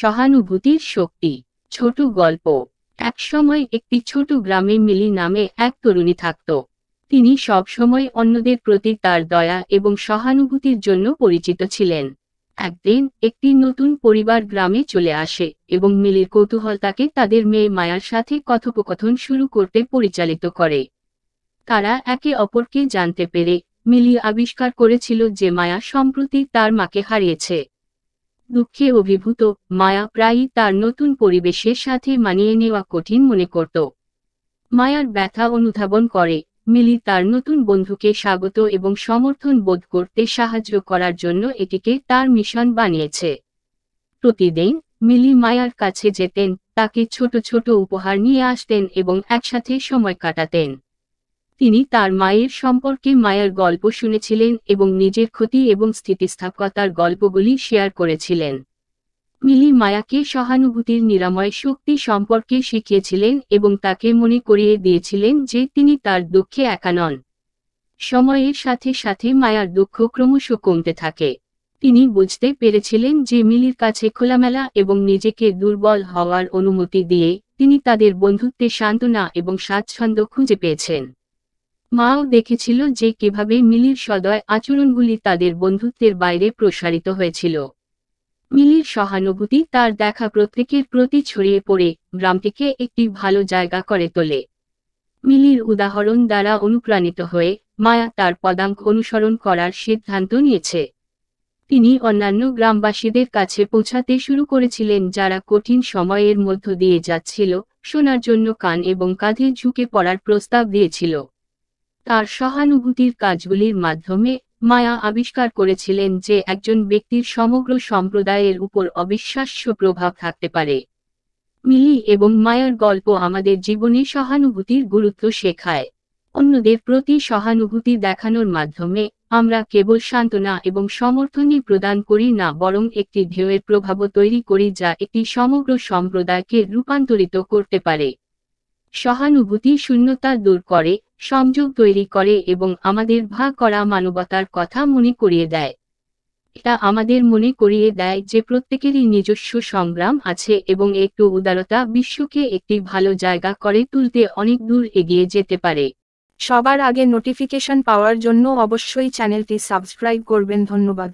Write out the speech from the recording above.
সহানুভূতির শক্তি ছোট গল্প একসময় একটি ছোট গ্রামে মিলি নামে এক তরুণী থাকত তিনি সবসময় অন্যদের প্রতি তার দয়া এবং সহানুভূতির জন্য পরিচিত ছিলেন একদিন একটি নতুন পরিবার গ্রামে চলে আসে এবং মিলির কৌতূহল তাকে তাদের মেয়ে মায়ার সাথে কথোপকথন শুরু করতে পরিচালিত করে তারা একে অপরকে জানতে পেরে মিলি আবিষ্কার করেছিল যে মায়া সম্প্রতি তার মাকে হারিয়েছে দুঃখে অভিভূত মায়া প্রায়ই তার নতুন পরিবেশের সাথে মানিয়ে নেওয়া কঠিন মনে করত মায়ার ব্যথা অনুধাবন করে মিলি তার নতুন বন্ধুকে স্বাগত এবং সমর্থন বোধ করতে সাহায্য করার জন্য এটিকে তার মিশন বানিয়েছে প্রতিদিন মিলি মায়ার কাছে যেতেন তাকে ছোট ছোট উপহার নিয়ে আসতেন এবং একসাথে সময় কাটাতেন তিনি তার মায়ের সম্পর্কে মায়ের গল্প শুনেছিলেন এবং নিজের ক্ষতি এবং স্থিতিস্থাপকতার গল্পগুলি শেয়ার করেছিলেন মিলি মায়াকে সহানুভূতির নিরাময় শক্তি সম্পর্কে শিখিয়েছিলেন এবং তাকে মনে করিয়ে দিয়েছিলেন যে তিনি তার দুঃখে একা নন সময়ের সাথে সাথে মায়ার দুঃখ ক্রমশ কমতে থাকে তিনি বুঝতে পেরেছিলেন যে মিলির কাছে খোলামেলা এবং নিজেকে দুর্বল হওয়ার অনুমতি দিয়ে তিনি তাদের বন্ধুত্বে সান্ত্বনা এবং স্বাচ্ছন্দ্য খুঁজে পেয়েছেন মাও দেখেছিল যে কিভাবে মিলির সদয় আচরণগুলি তাদের বন্ধুত্বের বাইরে প্রসারিত হয়েছিল মিলির সহানুভূতি তার দেখা প্রত্যেকের প্রতি ছড়িয়ে পড়ে গ্রামটিকে একটি ভালো জায়গা করে তোলে মিলির উদাহরণ দ্বারা অনুপ্রাণিত হয়ে মায়া তার পদাঙ্ক অনুসরণ করার সিদ্ধান্ত নিয়েছে তিনি অন্যান্য গ্রামবাসীদের কাছে পৌঁছাতে শুরু করেছিলেন যারা কঠিন সময়ের মধ্য দিয়ে যাচ্ছিল শোনার জন্য কান এবং কাঁধে ঝুঁকে পড়ার প্রস্তাব দিয়েছিল তার সহানুভূতির কাজগুলির মাধ্যমে মায়া আবিষ্কার করেছিলেন যে একজন ব্যক্তির সমগ্র সম্প্রদায়ের উপর অবিশ্বাস্য প্রভাব থাকতে পারে মিলি এবং মায়ার গল্প আমাদের জীবনে সহানুভূতির গুরুত্ব শেখায় অন্যদের প্রতি সহানুভূতি দেখানোর মাধ্যমে আমরা কেবল সান্ত্বনা এবং সমর্থনই প্রদান করি না বরং একটি ঢেউয়ের প্রভাবও তৈরি করি যা একটি সমগ্র সম্প্রদায়কে রূপান্তরিত করতে পারে সহানুভূতি শূন্যতা দূর করে সংযোগ তৈরি করে এবং আমাদের ভা করা মানবতার কথা মনে করিয়ে দেয় এটা আমাদের মনে করিয়ে দেয় যে প্রত্যেকেরই নিজস্ব সংগ্রাম আছে এবং একটু উদারতা বিশ্বকে একটি ভালো জায়গা করে তুলতে অনেক দূর এগিয়ে যেতে পারে সবার আগে নোটিফিকেশন পাওয়ার জন্য অবশ্যই চ্যানেলটি সাবস্ক্রাইব করবেন ধন্যবাদ